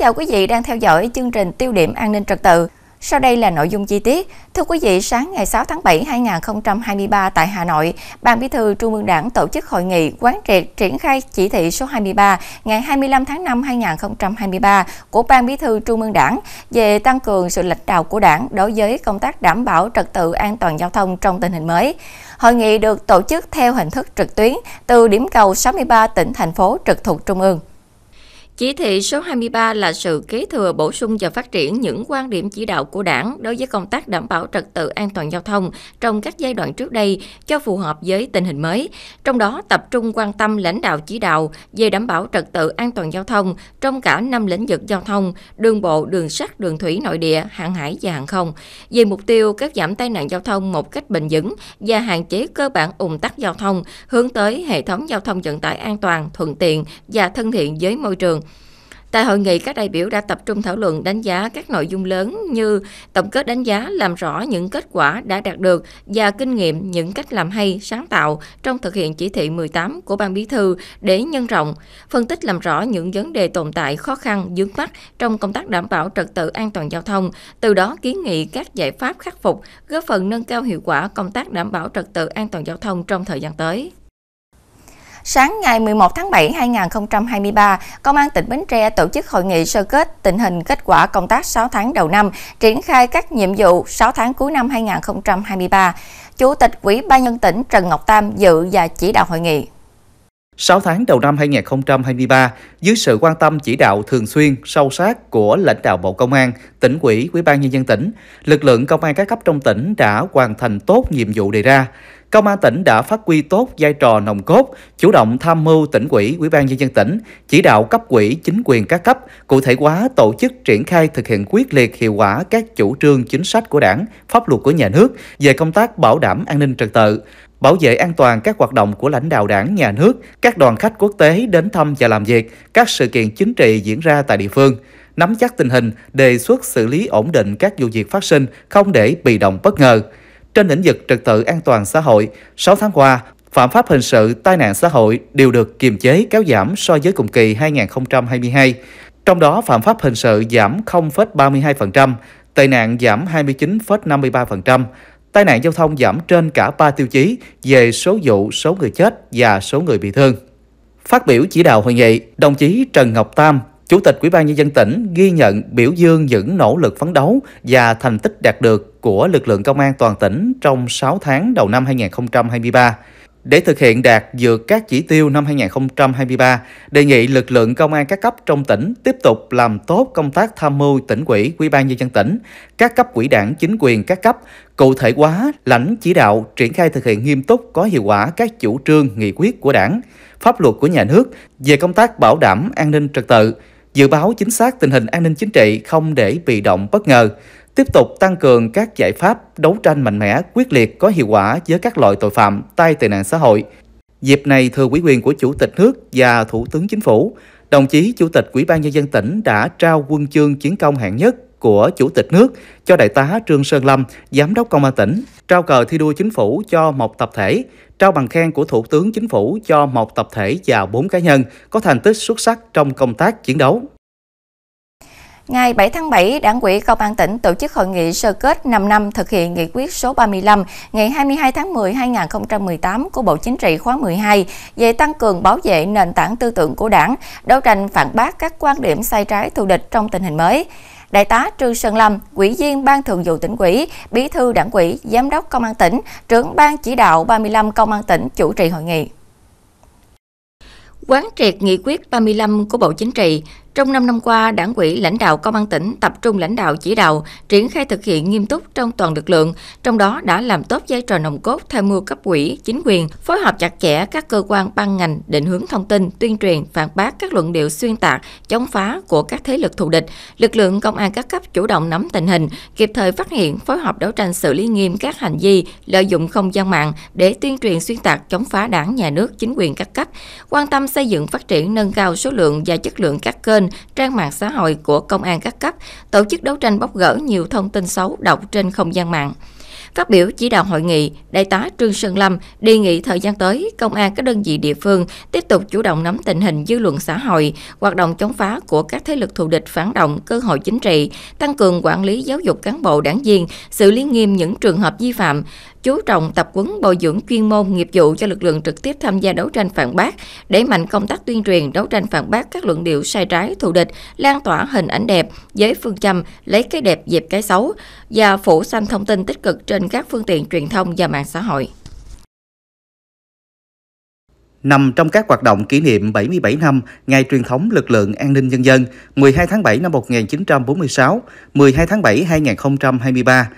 chào quý vị đang theo dõi chương trình tiêu điểm an ninh trật tự. Sau đây là nội dung chi tiết. Thưa quý vị, sáng ngày 6 tháng 7 2023 tại Hà Nội, Ban Bí thư Trung ương Đảng tổ chức hội nghị quán triệt triển khai chỉ thị số 23 ngày 25 tháng 5 2023 của Ban Bí thư Trung ương Đảng về tăng cường sự lãnh đạo của Đảng đối với công tác đảm bảo trật tự an toàn giao thông trong tình hình mới. Hội nghị được tổ chức theo hình thức trực tuyến từ điểm cầu 63 tỉnh thành phố trực thuộc Trung ương. Chỉ thị số 23 là sự kế thừa bổ sung và phát triển những quan điểm chỉ đạo của đảng đối với công tác đảm bảo trật tự an toàn giao thông trong các giai đoạn trước đây cho phù hợp với tình hình mới, trong đó tập trung quan tâm lãnh đạo chỉ đạo về đảm bảo trật tự an toàn giao thông trong cả năm lĩnh vực giao thông, đường bộ, đường sắt, đường thủy nội địa, hàng hải và hàng không, về mục tiêu kéo giảm tai nạn giao thông một cách bền vững và hạn chế cơ bản ủng tắc giao thông, hướng tới hệ thống giao thông vận tải an toàn, thuận tiện và thân thiện với môi trường Tại hội nghị, các đại biểu đã tập trung thảo luận đánh giá các nội dung lớn như tổng kết đánh giá, làm rõ những kết quả đã đạt được và kinh nghiệm những cách làm hay, sáng tạo trong thực hiện chỉ thị 18 của Ban Bí thư để nhân rộng, phân tích làm rõ những vấn đề tồn tại khó khăn, dướng mắt trong công tác đảm bảo trật tự an toàn giao thông, từ đó kiến nghị các giải pháp khắc phục, góp phần nâng cao hiệu quả công tác đảm bảo trật tự an toàn giao thông trong thời gian tới. Sáng ngày 11 tháng 7 2023, Công an tỉnh Bến Tre tổ chức hội nghị sơ kết tình hình kết quả công tác 6 tháng đầu năm, triển khai các nhiệm vụ 6 tháng cuối năm 2023. Chủ tịch Ủy ban nhân tỉnh Trần Ngọc Tam dự và chỉ đạo hội nghị. 6 tháng đầu năm 2023, dưới sự quan tâm chỉ đạo thường xuyên, sâu sát của lãnh đạo Bộ Công an, tỉnh ủy, Ủy ban nhân dân tỉnh, lực lượng công an các cấp trong tỉnh đã hoàn thành tốt nhiệm vụ đề ra. Công an tỉnh đã phát huy tốt vai trò nòng cốt, chủ động tham mưu tỉnh ủy, ủy ban nhân dân tỉnh, chỉ đạo cấp ủy, chính quyền các cấp, cụ thể hóa tổ chức triển khai thực hiện quyết liệt hiệu quả các chủ trương chính sách của đảng, pháp luật của nhà nước về công tác bảo đảm an ninh trật tự, bảo vệ an toàn các hoạt động của lãnh đạo đảng, nhà nước, các đoàn khách quốc tế đến thăm và làm việc, các sự kiện chính trị diễn ra tại địa phương. Nắm chắc tình hình, đề xuất xử lý ổn định các vụ việc phát sinh, không để bị động bất ngờ. Trên lĩnh vực trật tự an toàn xã hội, 6 tháng qua, phạm pháp hình sự, tai nạn xã hội đều được kiềm chế kéo giảm so với cùng kỳ 2022. Trong đó, phạm pháp hình sự giảm 0,32%, tai nạn giảm 29,53%, tai nạn giao thông giảm trên cả 3 tiêu chí về số vụ, số người chết và số người bị thương. Phát biểu chỉ đạo hội nghị, đồng chí Trần Ngọc Tam, Chủ tịch Ủy ban nhân dân tỉnh ghi nhận biểu dương những nỗ lực phấn đấu và thành tích đạt được của lực lượng công an toàn tỉnh trong 6 tháng đầu năm 2023. Để thực hiện đạt vượt các chỉ tiêu năm 2023, đề nghị lực lượng công an các cấp trong tỉnh tiếp tục làm tốt công tác tham mưu tỉnh ủy, ủy ban nhân dân tỉnh, các cấp quỹ đảng chính quyền các cấp, cụ thể hóa, lãnh chỉ đạo, triển khai thực hiện nghiêm túc có hiệu quả các chủ trương, nghị quyết của đảng, pháp luật của nhà nước về công tác bảo đảm an ninh trật tự, dự báo chính xác tình hình an ninh chính trị không để bị động bất ngờ, tiếp tục tăng cường các giải pháp đấu tranh mạnh mẽ, quyết liệt có hiệu quả với các loại tội phạm, tai tệ nạn xã hội. Dịp này thừa ủy quyền của Chủ tịch nước và Thủ tướng Chính phủ, đồng chí Chủ tịch Ủy ban nhân dân tỉnh đã trao quân chương chiến công hạng nhất của Chủ tịch nước cho Đại tá Trương Sơn Lâm, Giám đốc Công an tỉnh, trao cờ thi đua chính phủ cho một tập thể, trao bằng khen của Thủ tướng Chính phủ cho một tập thể và bốn cá nhân có thành tích xuất sắc trong công tác chiến đấu. Ngày 7 tháng 7, Đảng ủy Công an tỉnh tổ chức hội nghị sơ kết 5 năm thực hiện nghị quyết số 35 ngày 22 tháng 10 2018 của Bộ Chính trị khóa 12 về tăng cường bảo vệ nền tảng tư tưởng của Đảng, đấu tranh phản bác các quan điểm sai trái thù địch trong tình hình mới. Đại tá Trương Sơn Lâm, Ủy viên Ban Thường vụ tỉnh ủy, Bí thư Đảng ủy, Giám đốc Công an tỉnh, trưởng Ban chỉ đạo 35 Công an tỉnh chủ trì hội nghị. Quán triệt nghị quyết 35 của Bộ Chính trị, trong 5 năm qua, Đảng ủy lãnh đạo Công an tỉnh tập trung lãnh đạo chỉ đạo, triển khai thực hiện nghiêm túc trong toàn lực lượng, trong đó đã làm tốt vai trò nòng cốt tham mưu cấp ủy, chính quyền, phối hợp chặt chẽ các cơ quan ban ngành định hướng thông tin, tuyên truyền, phản bác các luận điệu xuyên tạc, chống phá của các thế lực thù địch. Lực lượng công an các cấp chủ động nắm tình hình, kịp thời phát hiện, phối hợp đấu tranh xử lý nghiêm các hành vi lợi dụng không gian mạng để tuyên truyền xuyên tạc chống phá Đảng, nhà nước, chính quyền các cấp, quan tâm xây dựng phát triển nâng cao số lượng và chất lượng các kênh trang mạng xã hội của công an các cấp, tổ chức đấu tranh bóc gỡ nhiều thông tin xấu độc trên không gian mạng. Phát biểu chỉ đạo hội nghị, Đại tá Trương Sơn Lâm đề nghị thời gian tới, công an các đơn vị địa phương tiếp tục chủ động nắm tình hình dư luận xã hội, hoạt động chống phá của các thế lực thù địch phản động cơ hội chính trị, tăng cường quản lý giáo dục cán bộ đảng viên, xử lý nghiêm những trường hợp vi phạm, chú trọng tập quấn bồi dưỡng chuyên môn nghiệp vụ cho lực lượng trực tiếp tham gia đấu tranh phản bác, đẩy mạnh công tác tuyên truyền đấu tranh phản bác các luận điệu sai trái thù địch, lan tỏa hình ảnh đẹp với phương châm lấy cái đẹp dẹp cái xấu và phủ xanh thông tin tích cực trên các phương tiện truyền thông và mạng xã hội. Nằm trong các hoạt động kỷ niệm 77 năm Ngày truyền thống lực lượng an ninh nhân dân 12 tháng 7 năm 1946, 12 tháng 7 2023,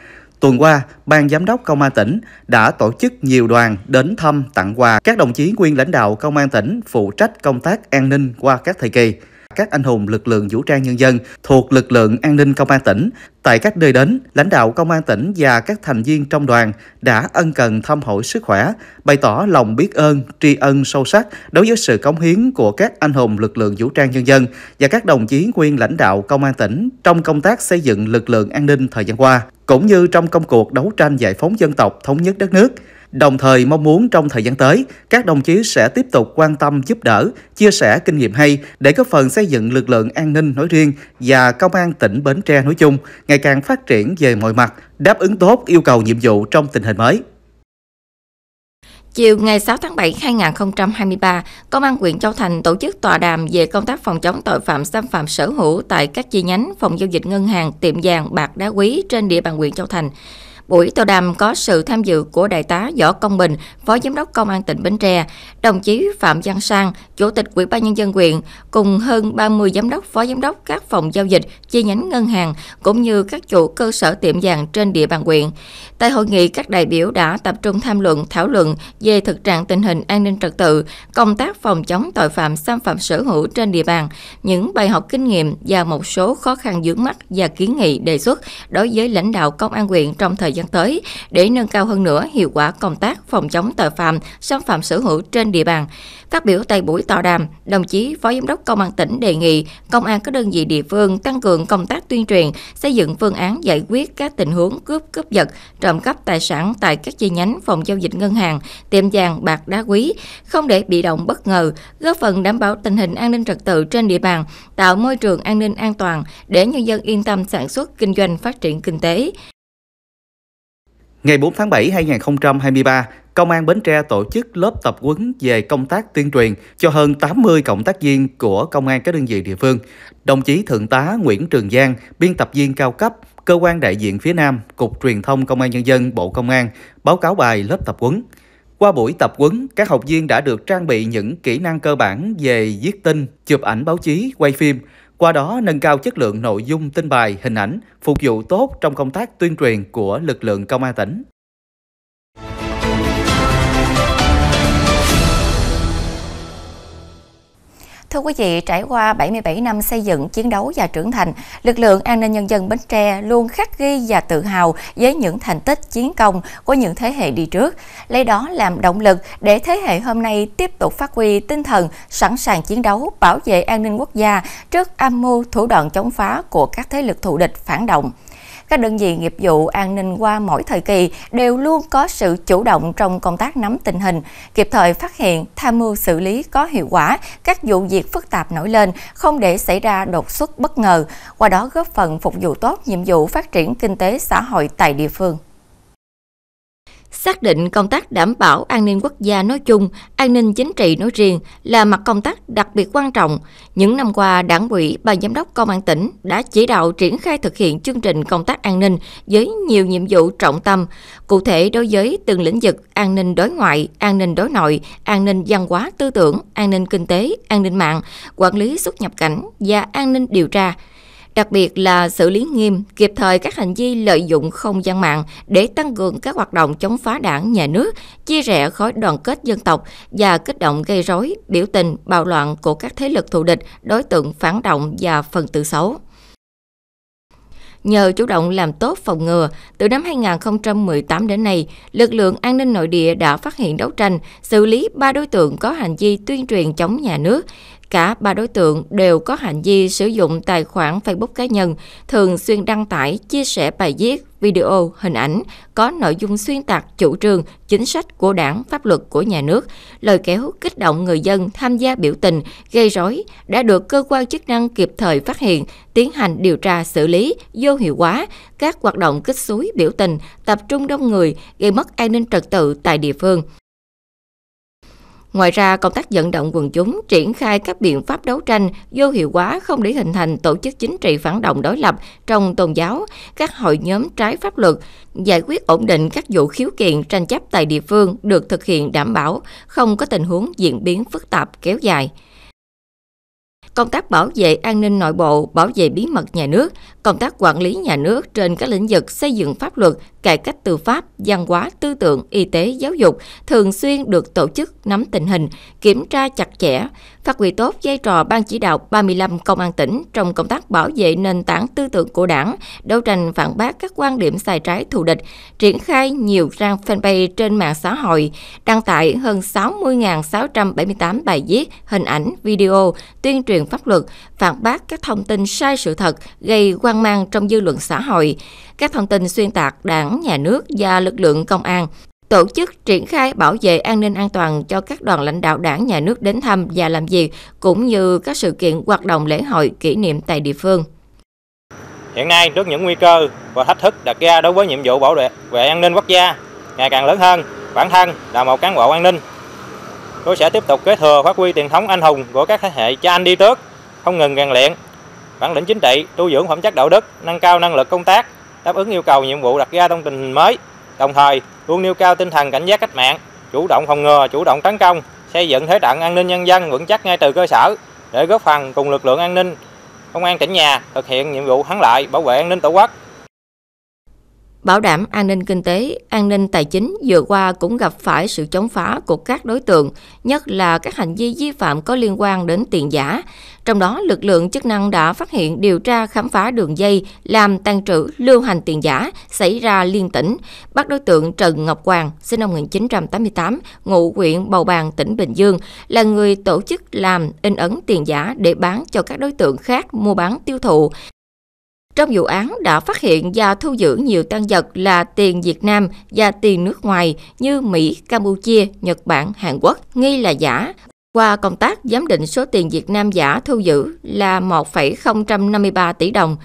Tuần qua, Ban Giám đốc Công an tỉnh đã tổ chức nhiều đoàn đến thăm tặng quà các đồng chí nguyên lãnh đạo Công an tỉnh phụ trách công tác an ninh qua các thời kỳ các anh hùng lực lượng vũ trang nhân dân thuộc lực lượng an ninh công an tỉnh. Tại các nơi đến, lãnh đạo công an tỉnh và các thành viên trong đoàn đã ân cần thăm hỏi sức khỏe, bày tỏ lòng biết ơn, tri ân sâu sắc đối với sự cống hiến của các anh hùng lực lượng vũ trang nhân dân và các đồng chí nguyên lãnh đạo công an tỉnh trong công tác xây dựng lực lượng an ninh thời gian qua cũng như trong công cuộc đấu tranh giải phóng dân tộc, thống nhất đất nước. Đồng thời mong muốn trong thời gian tới, các đồng chí sẽ tiếp tục quan tâm giúp đỡ, chia sẻ kinh nghiệm hay để góp phần xây dựng lực lượng an ninh nói riêng và công an tỉnh Bến Tre nói chung ngày càng phát triển về mọi mặt, đáp ứng tốt yêu cầu nhiệm vụ trong tình hình mới. Chiều ngày 6 tháng 7 2023, Công an huyện Châu Thành tổ chức tòa đàm về công tác phòng chống tội phạm xâm phạm sở hữu tại các chi nhánh phòng giao dịch ngân hàng, tiệm vàng, bạc đá quý trên địa bàn huyện Châu Thành. Buổi tọa đàm có sự tham dự của Đại tá Võ Công Bình, Phó Giám đốc Công an tỉnh Bến Tre, đồng chí Phạm Văn Sang, Chủ tịch Ủy ban Nhân dân quyện cùng hơn 30 giám đốc, phó giám đốc các phòng giao dịch, chi nhánh ngân hàng, cũng như các chủ cơ sở tiệm vàng trên địa bàn quyện. Tại hội nghị, các đại biểu đã tập trung tham luận, thảo luận về thực trạng tình hình an ninh trật tự, công tác phòng chống tội phạm xâm phạm sở hữu trên địa bàn, những bài học kinh nghiệm và một số khó khăn vướng mắt và kiến nghị đề xuất đối với lãnh đạo công an quyện trong thời gian gian tới để nâng cao hơn nữa hiệu quả công tác phòng chống tội phạm xâm phạm sở hữu trên địa bàn. Phát biểu tại buổi tọa đàm, đồng chí Phó Giám đốc Công an tỉnh đề nghị công an các đơn vị địa phương tăng cường công tác tuyên truyền, xây dựng phương án giải quyết các tình huống cướp cướp giật, trộm cắp tài sản tại các chi nhánh phòng giao dịch ngân hàng, tiệm vàng bạc đá quý, không để bị động bất ngờ, góp phần đảm bảo tình hình an ninh trật tự trên địa bàn, tạo môi trường an ninh an toàn để nhân dân yên tâm sản xuất kinh doanh phát triển kinh tế. Ngày 4 tháng 7 2023, Công an Bến Tre tổ chức lớp tập huấn về công tác tuyên truyền cho hơn 80 cộng tác viên của công an các đơn vị địa phương. Đồng chí Thượng tá Nguyễn Trường Giang, biên tập viên cao cấp, cơ quan đại diện phía Nam, Cục Truyền thông Công an Nhân dân, Bộ Công an, báo cáo bài lớp tập huấn. Qua buổi tập huấn, các học viên đã được trang bị những kỹ năng cơ bản về viết tin, chụp ảnh báo chí, quay phim – qua đó nâng cao chất lượng nội dung tin bài, hình ảnh, phục vụ tốt trong công tác tuyên truyền của lực lượng công an tỉnh. Thưa quý vị, trải qua 77 năm xây dựng, chiến đấu và trưởng thành, lực lượng an ninh nhân dân Bến Tre luôn khắc ghi và tự hào với những thành tích chiến công của những thế hệ đi trước, lấy đó làm động lực để thế hệ hôm nay tiếp tục phát huy tinh thần sẵn sàng chiến đấu, bảo vệ an ninh quốc gia trước âm mưu thủ đoạn chống phá của các thế lực thù địch phản động. Các đơn vị nghiệp vụ an ninh qua mỗi thời kỳ đều luôn có sự chủ động trong công tác nắm tình hình, kịp thời phát hiện, tham mưu xử lý có hiệu quả các vụ việc phức tạp nổi lên, không để xảy ra đột xuất bất ngờ, qua đó góp phần phục vụ tốt nhiệm vụ phát triển kinh tế xã hội tại địa phương xác định công tác đảm bảo an ninh quốc gia nói chung, an ninh chính trị nói riêng là mặt công tác đặc biệt quan trọng. Những năm qua, Đảng ủy, Ban giám đốc Công an tỉnh đã chỉ đạo triển khai thực hiện chương trình công tác an ninh với nhiều nhiệm vụ trọng tâm, cụ thể đối với từng lĩnh vực an ninh đối ngoại, an ninh đối nội, an ninh văn hóa tư tưởng, an ninh kinh tế, an ninh mạng, quản lý xuất nhập cảnh và an ninh điều tra đặc biệt là xử lý nghiêm, kịp thời các hành vi lợi dụng không gian mạng để tăng cường các hoạt động chống phá đảng, nhà nước, chia rẽ khối đoàn kết dân tộc và kích động gây rối, biểu tình, bạo loạn của các thế lực thù địch, đối tượng phản động và phần tử xấu. Nhờ chủ động làm tốt phòng ngừa, từ năm 2018 đến nay, lực lượng an ninh nội địa đã phát hiện đấu tranh, xử lý ba đối tượng có hành vi tuyên truyền chống nhà nước, Cả ba đối tượng đều có hành vi sử dụng tài khoản Facebook cá nhân, thường xuyên đăng tải, chia sẻ bài viết, video, hình ảnh có nội dung xuyên tạc chủ trương, chính sách của đảng, pháp luật của nhà nước, lời kéo kích động người dân tham gia biểu tình, gây rối đã được cơ quan chức năng kịp thời phát hiện, tiến hành điều tra xử lý, vô hiệu hóa các hoạt động kích xúi biểu tình, tập trung đông người, gây mất an ninh trật tự tại địa phương. Ngoài ra, công tác vận động quần chúng triển khai các biện pháp đấu tranh vô hiệu hóa không để hình thành tổ chức chính trị phản động đối lập trong tôn giáo, các hội nhóm trái pháp luật, giải quyết ổn định các vụ khiếu kiện tranh chấp tại địa phương được thực hiện đảm bảo, không có tình huống diễn biến phức tạp kéo dài công tác bảo vệ an ninh nội bộ, bảo vệ bí mật nhà nước, công tác quản lý nhà nước trên các lĩnh vực xây dựng pháp luật, cải cách tư pháp, văn hóa, tư tưởng, y tế, giáo dục thường xuyên được tổ chức nắm tình hình, kiểm tra chặt chẽ, phát huy tốt vai trò Ban chỉ đạo 35 Công an tỉnh trong công tác bảo vệ nền tảng tư tưởng của đảng, đấu tranh phản bác các quan điểm sai trái thù địch, triển khai nhiều trang fanpage trên mạng xã hội, đăng tải hơn 60.678 bài viết, hình ảnh, video, tuyên truyền pháp luật, phản bác các thông tin sai sự thật, gây hoang mang trong dư luận xã hội. Các thông tin xuyên tạc đảng đảng, nhà nước và lực lượng công an tổ chức triển khai bảo vệ an ninh an toàn cho các đoàn lãnh đạo đảng nhà nước đến thăm và làm việc, cũng như các sự kiện hoạt động lễ hội kỷ niệm tại địa phương. Hiện nay, trước những nguy cơ và thách thức đặt ra đối với nhiệm vụ bảo vệ về an ninh quốc gia ngày càng lớn hơn, bản thân là một cán bộ an ninh. Tôi sẽ tiếp tục kế thừa phát huy truyền thống anh hùng của các thế hệ cha anh đi trước, không ngừng rèn luyện, bản lĩnh chính trị, tu dưỡng phẩm chất đạo đức, nâng cao năng lực công tác, đáp ứng yêu cầu nhiệm vụ đặt ra trong tình hình mới, đồng thời luôn nêu cao tinh thần cảnh giác cách mạng, chủ động phòng ngừa, chủ động tấn công, xây dựng thế trận an ninh nhân dân vững chắc ngay từ cơ sở để góp phần cùng lực lượng an ninh công an tỉnh nhà thực hiện nhiệm vụ thắng lợi bảo vệ an ninh tổ quốc bảo đảm an ninh kinh tế, an ninh tài chính vừa qua cũng gặp phải sự chống phá của các đối tượng, nhất là các hành vi vi phạm có liên quan đến tiền giả. Trong đó, lực lượng chức năng đã phát hiện điều tra khám phá đường dây làm tàn trữ lưu hành tiền giả xảy ra liên tỉnh, bắt đối tượng Trần Ngọc Hoàng, sinh năm 1988, ngụ huyện Bầu Bàng, tỉnh Bình Dương, là người tổ chức làm in ấn tiền giả để bán cho các đối tượng khác mua bán tiêu thụ, trong vụ án đã phát hiện và thu giữ nhiều tăng vật là tiền Việt Nam và tiền nước ngoài như Mỹ, Campuchia, Nhật Bản, Hàn Quốc nghi là giả. Qua công tác giám định số tiền Việt Nam giả thu giữ là 1,053 tỷ đồng.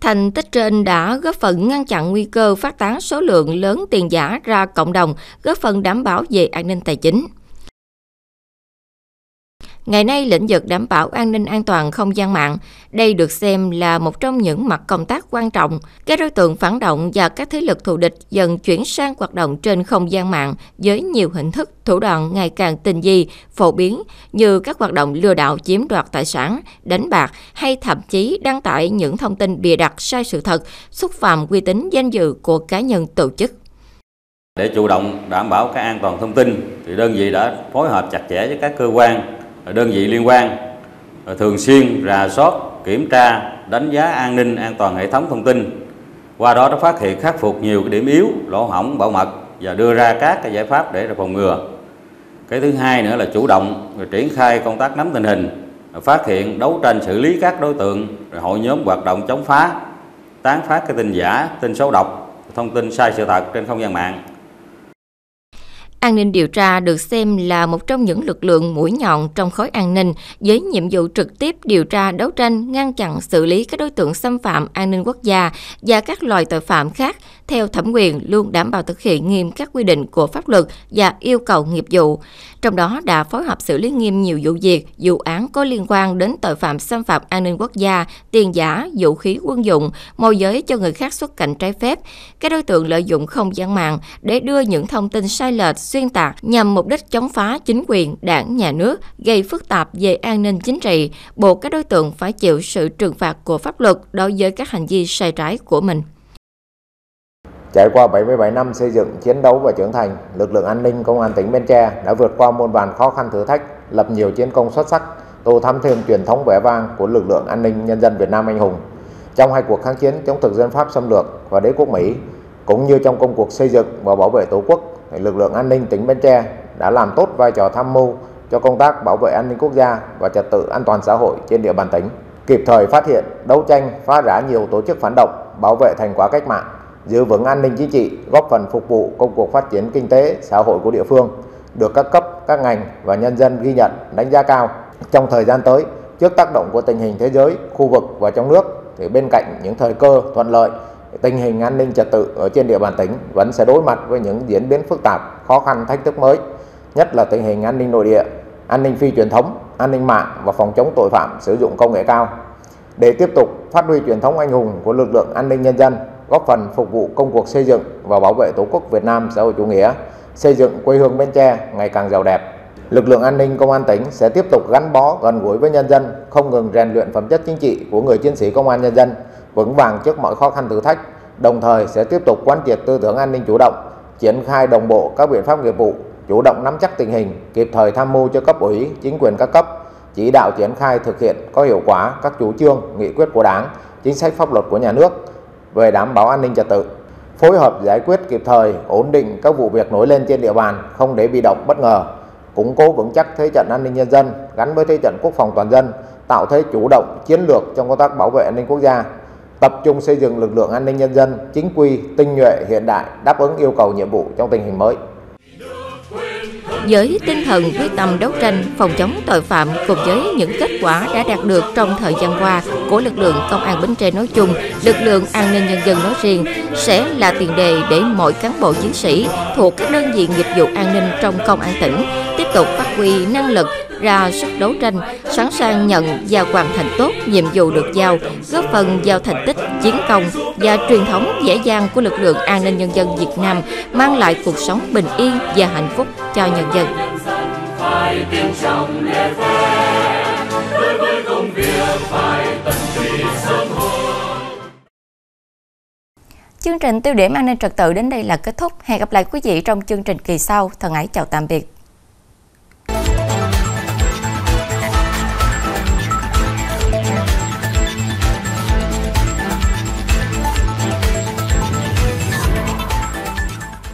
Thành tích trên đã góp phần ngăn chặn nguy cơ phát tán số lượng lớn tiền giả ra cộng đồng, góp phần đảm bảo về an ninh tài chính. Ngày nay, lĩnh vực đảm bảo an ninh an toàn không gian mạng, đây được xem là một trong những mặt công tác quan trọng. Các đối tượng phản động và các thế lực thù địch dần chuyển sang hoạt động trên không gian mạng với nhiều hình thức, thủ đoạn ngày càng tinh vi, phổ biến như các hoạt động lừa đảo chiếm đoạt tài sản, đánh bạc hay thậm chí đăng tải những thông tin bịa đặt sai sự thật, xúc phạm uy tín danh dự của cá nhân tổ chức. Để chủ động đảm bảo cái an toàn thông tin thì đơn vị đã phối hợp chặt chẽ với các cơ quan đơn vị liên quan ờ, thường xuyên rà soát, kiểm tra, đánh giá an ninh an toàn hệ thống thông tin. Qua đó đã phát hiện khắc phục nhiều cái điểm yếu, lỗ hỏng, bảo mật và đưa ra các cái giải pháp để phòng ngừa. Cái thứ hai nữa là chủ động triển khai công tác nắm tình hình, phát hiện đấu tranh xử lý các đối tượng hội nhóm hoạt động chống phá, tán phát cái tin giả, tin xấu độc, thông tin sai sự thật trên không gian mạng An ninh điều tra được xem là một trong những lực lượng mũi nhọn trong khối an ninh với nhiệm vụ trực tiếp điều tra đấu tranh, ngăn chặn xử lý các đối tượng xâm phạm an ninh quốc gia và các loại tội phạm khác theo thẩm quyền luôn đảm bảo thực hiện nghiêm các quy định của pháp luật và yêu cầu nghiệp vụ. Trong đó đã phối hợp xử lý nghiêm nhiều vụ việc, vụ án có liên quan đến tội phạm xâm phạm an ninh quốc gia, tiền giả, vũ khí quân dụng, môi giới cho người khác xuất cảnh trái phép. Các đối tượng lợi dụng không gian mạng để đưa những thông tin sai lệch xuyên tạc nhằm mục đích chống phá chính quyền, đảng, nhà nước, gây phức tạp về an ninh chính trị, buộc các đối tượng phải chịu sự trừng phạt của pháp luật đối với các hành vi sai trái của mình. Trải qua 77 năm xây dựng, chiến đấu và trưởng thành, lực lượng an ninh công an tỉnh Bến Tre đã vượt qua muôn vàn khó khăn thử thách, lập nhiều chiến công xuất sắc, tô thắm thêm truyền thống vẻ vang của lực lượng an ninh nhân dân Việt Nam anh hùng. Trong hai cuộc kháng chiến chống thực dân Pháp xâm lược và đế quốc Mỹ, cũng như trong công cuộc xây dựng và bảo vệ Tổ quốc, lực lượng an ninh tỉnh Bến Tre đã làm tốt vai trò tham mưu cho công tác bảo vệ an ninh quốc gia và trật tự an toàn xã hội trên địa bàn tỉnh, kịp thời phát hiện, đấu tranh, phá rã nhiều tổ chức phản động, bảo vệ thành quả cách mạng, giữ vững an ninh chính trị, góp phần phục vụ công cuộc phát triển kinh tế, xã hội của địa phương, được các cấp, các ngành và nhân dân ghi nhận, đánh giá cao. Trong thời gian tới, trước tác động của tình hình thế giới, khu vực và trong nước, thì bên cạnh những thời cơ thuận lợi tình hình an ninh trật tự ở trên địa bàn tỉnh vẫn sẽ đối mặt với những diễn biến phức tạp, khó khăn, thách thức mới, nhất là tình hình an ninh nội địa, an ninh phi truyền thống, an ninh mạng và phòng chống tội phạm sử dụng công nghệ cao. Để tiếp tục phát huy truyền thống anh hùng của lực lượng an ninh nhân dân, góp phần phục vụ công cuộc xây dựng và bảo vệ Tổ quốc Việt Nam xã hội chủ nghĩa, xây dựng quê hương Bến Tre ngày càng giàu đẹp, lực lượng an ninh công an tỉnh sẽ tiếp tục gắn bó gần gũi với nhân dân, không ngừng rèn luyện phẩm chất chính trị của người chiến sĩ công an nhân dân, vững vàng trước mọi khó khăn thử thách, đồng thời sẽ tiếp tục quán triệt tư tưởng an ninh chủ động, triển khai đồng bộ các biện pháp nghiệp vụ, chủ động nắm chắc tình hình, kịp thời tham mưu cho cấp ủy, chính quyền các cấp, chỉ đạo triển khai thực hiện có hiệu quả các chủ trương, nghị quyết của Đảng, chính sách pháp luật của nhà nước về đảm bảo an ninh trật tự, phối hợp giải quyết kịp thời, ổn định các vụ việc nổi lên trên địa bàn, không để bị động bất ngờ củng cố vững chắc thế trận an ninh nhân dân gắn với thế trận quốc phòng toàn dân, tạo thế chủ động chiến lược trong công tác bảo vệ an ninh quốc gia, tập trung xây dựng lực lượng an ninh nhân dân chính quy, tinh nhuệ, hiện đại, đáp ứng yêu cầu nhiệm vụ trong tình hình mới với tinh thần quyết tâm đấu tranh phòng chống tội phạm cùng với những kết quả đã đạt được trong thời gian qua của lực lượng công an Bến Tre nói chung, lực lượng an ninh nhân dân nói riêng sẽ là tiền đề để mọi cán bộ chiến sĩ thuộc các đơn vị nghiệp vụ an ninh trong công an tỉnh tiếp tục phát huy năng lực ra sức đấu tranh, sẵn sàng nhận và hoàn thành tốt nhiệm vụ được giao, góp phần vào thành tích, chiến công và truyền thống dễ dàng của lực lượng an ninh nhân dân Việt Nam mang lại cuộc sống bình yên và hạnh phúc cho nhân dân. Chương trình tiêu điểm an ninh trật tự đến đây là kết thúc. Hẹn gặp lại quý vị trong chương trình kỳ sau. Thân ái chào tạm biệt.